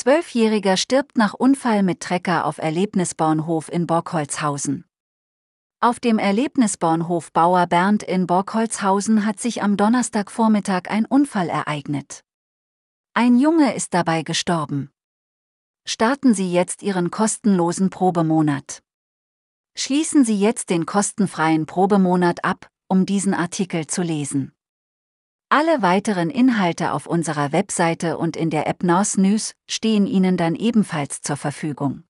Zwölfjähriger stirbt nach Unfall mit Trecker auf Erlebnisbauernhof in Borkholzhausen. Auf dem Erlebnisbauernhof Bauer Bernd in Borkholzhausen hat sich am Donnerstagvormittag ein Unfall ereignet. Ein Junge ist dabei gestorben. Starten Sie jetzt Ihren kostenlosen Probemonat. Schließen Sie jetzt den kostenfreien Probemonat ab, um diesen Artikel zu lesen. Alle weiteren Inhalte auf unserer Webseite und in der App NOS News stehen Ihnen dann ebenfalls zur Verfügung.